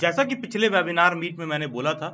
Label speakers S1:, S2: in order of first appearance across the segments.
S1: जैसा कि पिछले वेबिनार मीट में मैंने बोला था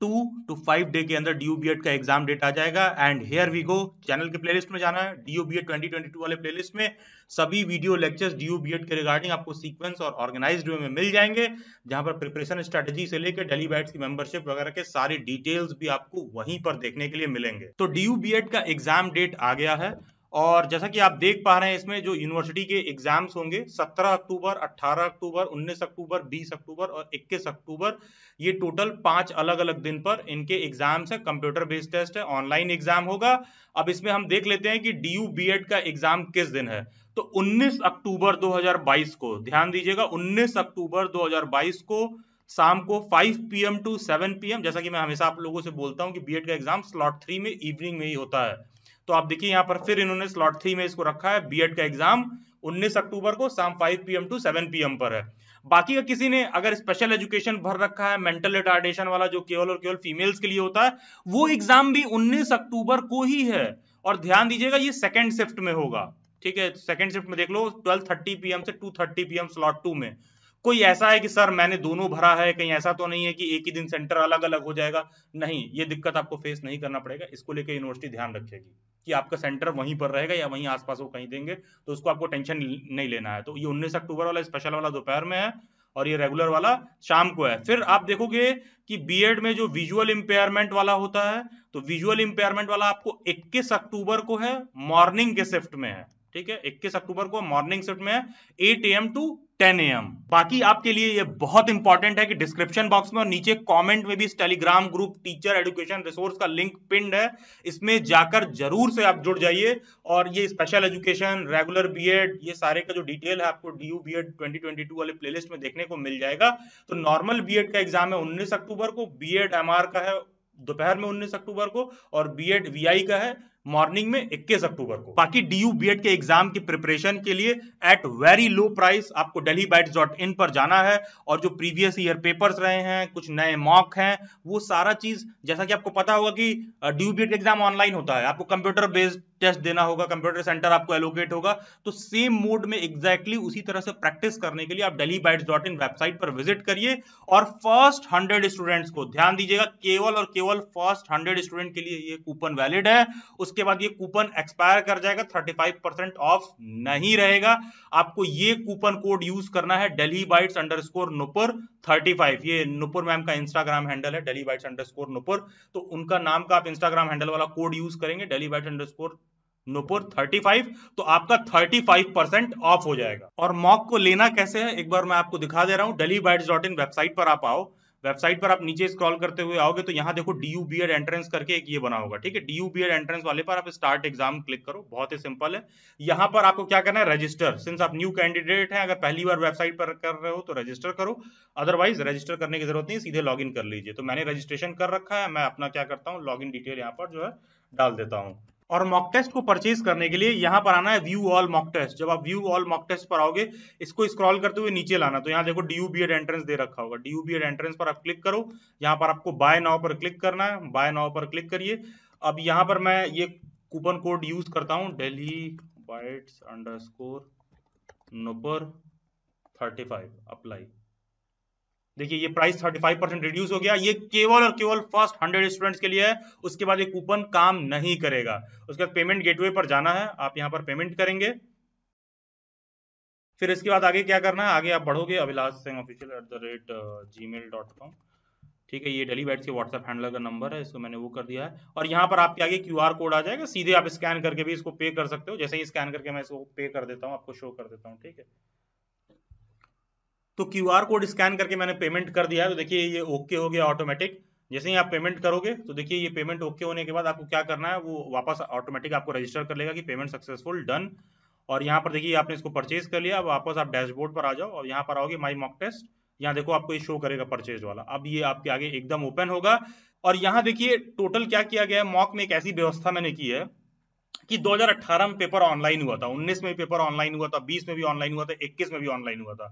S1: टू टू फाइव डे के अंदर डी बी एड का एग्जाम डेट आ जाएगा and here we go channel के प्लेलिस्ट में जाना है D B twenty twenty two वाले प्लेलिस्ट में सभी video lectures D B Ed के रिगार्डिंग आपको सीक्वेंस और ऑर्गेनाइज वे में मिल जाएंगे जहां पर प्रिपरेशन स्ट्रेटेजी से लेकर डेली बैट्स की मेंबरशिप वगैरह के सारे डिटेल्स भी आपको वहीं पर देखने के लिए मिलेंगे तो डी बी एड का एग्जाम डेट आ गया है और जैसा कि आप देख पा रहे हैं इसमें जो यूनिवर्सिटी के एग्जाम्स होंगे 17 अक्टूबर 18 अक्टूबर 19 अक्टूबर 20 अक्टूबर और 21 अक्टूबर ये टोटल पांच अलग अलग दिन पर इनके एग्जाम्स है कंप्यूटर बेस्ड टेस्ट है ऑनलाइन एग्जाम होगा अब इसमें हम देख लेते हैं कि डी यू बी एड का एग्जाम किस दिन है तो 19 अक्टूबर 2022 को ध्यान दीजिएगा 19 अक्टूबर 2022 को शाम को 5 पीएम टू 7 पीएम जैसा कि मैं हमेशा आप लोगों से बोलता हूं कि बीएड का एग्जाम स्लॉट थ्री में इवनिंग में ही होता है तो आप देखिए यहाँ पर फिर इन्होंने स्लॉट थ्री में इसको रखा है बीएड का एग्जाम 19 अक्टूबर को शाम 5 पीएम टू 7 पीएम पर है बाकी का किसी ने अगर स्पेशल एजुकेशन भर रखा है मेंटल रिटार्डेशन वाला जो केवल और केवल फीमेल्स के लिए होता है वो एग्जाम भी 19 अक्टूबर को ही है और ध्यान दीजिएगा ये सेकेंड शिफ्ट में होगा ठीक है सेकेंड शिफ्ट में देख लो ट्वेल्व थर्टी पीएम से two thirty PM slot two में कोई ऐसा है कि सर मैंने दोनों भरा है कहीं ऐसा तो नहीं है कि एक ही दिन सेंटर अलग अलग हो जाएगा नहीं ये दिक्कत आपको फेस नहीं करना पड़ेगा इसको लेकर यूनिवर्सिटी ध्यान रखेगी कि आपका सेंटर वहीं पर रहेगा या वहीं आसपास वो कहीं देंगे तो उसको आपको टेंशन नहीं लेना है तो ये उन्नीस अक्टूबर वाला स्पेशल वाला दोपहर में है और ये रेगुलर वाला शाम को है फिर आप देखोगे कि बी में जो विजुअल इम्पेयरमेंट वाला होता है तो विजुअल इम्पेयरमेंट वाला आपको 21 अक्टूबर को है मॉर्निंग के शिफ्ट में है ठीक है 21 अक्टूबर को मॉर्निंग शिफ्ट में एट ए टू 10 एम बाकी आपके लिए ये बहुत इंपॉर्टेंट है कि डिस्क्रिप्शन बॉक्स में और नीचे कमेंट में भी इस telegram group teacher education resource का लिंक पिंड है इसमें जाकर जरूर से आप जुड़ जाइए और ये स्पेशल एजुकेशन रेगुलर बीएड ये सारे का जो डिटेल है आपको डी यू बी ट्वेंटी वाले प्लेलिस्ट में देखने को मिल जाएगा तो नॉर्मल बी का एग्जाम है उन्नीस अक्टूबर को बी एड का है दोपहर में उन्नीस अक्टूबर को और बी एड का है मॉर्निंग में 21 अक्टूबर को बाकी डी यू बी के एग्जाम की प्रिपरेशन के लिए एट वेरी लो प्राइस आपको डेली बाइट डॉट इन पर जाना है और जो प्रीवियस ईयर पेपर्स रहे हैं कुछ नए मॉक हैं वो सारा चीज जैसा कि आपको पता होगा कि डी यू बी का एग्जाम ऑनलाइन होता है आपको कंप्यूटर बेस्ड टेस्ट देना होगा कंप्यूटर सेंटर आपको एलोकेट होगा तो सेम मोड में एग्जैक्टली exactly उसी तरह से प्रैक्टिस करने के लिए आप daily bite dot in website पर विजिट करिए और फर्स्ट हंड्रेड स्टूडेंट्स को ध्यान दीजिएगा केवल और केवल फर्स्ट हंड्रेड स्टूडेंट के लिए ये कूपन वैलिड है उस उसके बाद ये कूपन एक्सपायर कर जाएगा 35 परसेंट ऑफ नहीं रहेगा आपको ये कूपन कोड यूज करना है daily bites underscore Nupur thirty ये नुपुर मैम का इंस्टाग्राम हैंडल है daily bites underscore Nupur तो उनका नाम का आप इंस्टाग्राम हैंडल वाला कोड यूज करेंगे daily bites underscore Nupur 35 तो आपका 35 परसेंट ऑफ हो जाएगा और मॉक को लेना कैसे है एक बार मैं आपको दिखा दे रहा हूँ डेली बाइट वेबसाइट पर आप आओ वेबसाइट पर आप नीचे स्क्रॉल करते हुए आओगे तो यहाँ देखो D U B Ed entrance करके एक ये बना होगा ठीक है D U B Ed entrance वाले पर आप स्टार्ट एग्जाम क्लिक करो बहुत ही सिंपल है यहाँ पर आपको क्या करना है रजिस्टर सिंस आप न्यू कैंडिडेट हैं अगर पहली बार वेबसाइट पर कर रहे हो तो रजिस्टर करो अदरवाइज रजिस्टर करने की जरूरत नहीं सीधे लॉग कर लीजिए तो मैंने रजिस्ट्रेशन कर रखा है मैं अपना क्या करता हूँ लॉग डिटेल यहाँ पर जो है डाल देता हूँ और मॉक टेस्ट को परचेज करने के लिए यहां पर आना है व्यू ऑल मॉक टेस्ट जब आप व्यू ऑल मॉक टेस्ट पर आओगे इसको स्क्रॉल करते हुए नीचे लाना तो यहाँ देखो डी यू एंट्रेंस दे रखा होगा डी यू एंट्रेंस पर आप क्लिक करो यहाँ पर आपको बाय नाव पर क्लिक करना है बाय नाव पर क्लिक करिए अब यहाँ पर मैं ये कूपन कोड यूज करता हूँ daily bites underscore Nupur thirty five apply देखिए ये प्राइस 35 परसेंट रिड्यूस हो गया ये केवल और केवल फर्स्ट 100 स्टूडेंट्स के लिए है उसके बाद ये कूपन काम नहीं करेगा उसके बाद पेमेंट गेटवे पर जाना है आप यहां पर पेमेंट करेंगे फिर इसके बाद आगे क्या करना है आगे आप बढ़ोगे Abhilash Singh official at the rate Gmail dot com ठीक है ये डेली बैट के व्हाट्सएप हैंडलर का नंबर है इसको मैंने वो कर दिया है और यहाँ पर आपके आगे क्यू कोड आ जाएगा सीधे आप स्कैन करके भी इसको पे कर सकते हो जैसे ही स्कैन करके मैं इसको पे कर देता हूँ आपको शो कर देता हूँ ठीक है तो क्यू आर कोड स्कैन करके मैंने पेमेंट कर दिया है तो देखिए ये ओके हो गया ऑटोमेटिक जैसे ही आप पेमेंट करोगे तो देखिए ये पेमेंट ओके होने के बाद आपको क्या करना है वो वापस ऑटोमेटिक आपको रजिस्टर कर लेगा कि पेमेंट सक्सेसफुल डन और यहाँ पर देखिए आपने इसको परचेज कर लिया अब वापस आप डैशबोर्ड पर आ जाओ और यहाँ पर आओगे माई मॉक टेस्ट यहाँ देखो आपको ये शो करेगा परचेज वाला अब ये आपके आगे एकदम ओपन होगा और यहाँ देखिए टोटल क्या किया गया है मॉक में एक ऐसी व्यवस्था मैंने की है कि 2018 में पेपर ऑनलाइन हुआ था 19 में पेपर ऑनलाइन हुआ था 20 में भी ऑनलाइन हुआ था 21 में भी ऑनलाइन हुआ था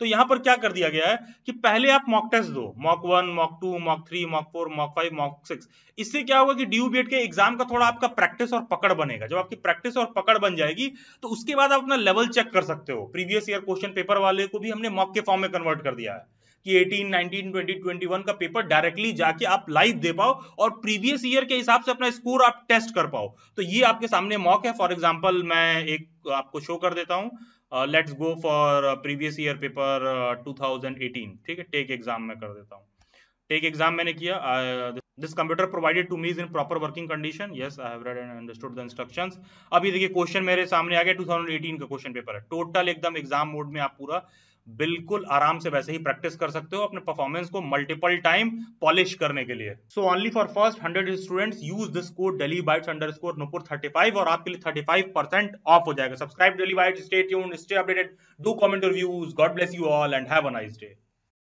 S1: तो यहाँ पर क्या कर दिया गया है कि पहले आप मॉक टेस्ट दो mock one mock two mock three mock four mock five mock six इससे क्या होगा कि डी के एग्जाम का थोड़ा आपका प्रैक्टिस और पकड़ बनेगा जब आपकी प्रैक्टिस और पकड़ बन जाएगी तो उसके बाद आप अपना लेवल चेक कर सकते हो प्रीवियस ईयर क्वेश्चन पेपर वाले को भी हमने मॉक के फॉर्म में कन्वर्ट कर दिया है कि 18, 19, 20, 21 का पेपर डायरेक्टली जाके आप लाइव दे पाओ और प्रीवियस ईयर के हिसाब से अपना स्कोर आप टेस्ट कर पाओ तो ये आपके सामने मॉक है फॉर एग्जाम्पल मैं एक आपको शो कर देता हूँ let's go for previous year paper two ठीक है टेक एग्जाम में कर देता हूँ टेक एग्जाम मैंने किया this computer provided to me is in proper working condition yes I have read and understood the instructions अभी देखिए क्वेश्चन मेरे सामने आ गया 2018 का क्वेश्चन पेपर है टोटल एकदम एग्जाम मोड में आप पूरा बिल्कुल आराम से वैसे ही प्रैक्टिस कर सकते हो अपने परफॉर्मेंस को मल्टीपल टाइम पॉलिश करने के लिए so only for first hundred students use this code daily bite underscore Nupur thirty five और आपके लिए थर्टी फाइव परसेंट ऑफ हो जाएगा subscribe daily bite stay tune stay updated do comment reviews God bless you all and have a nice day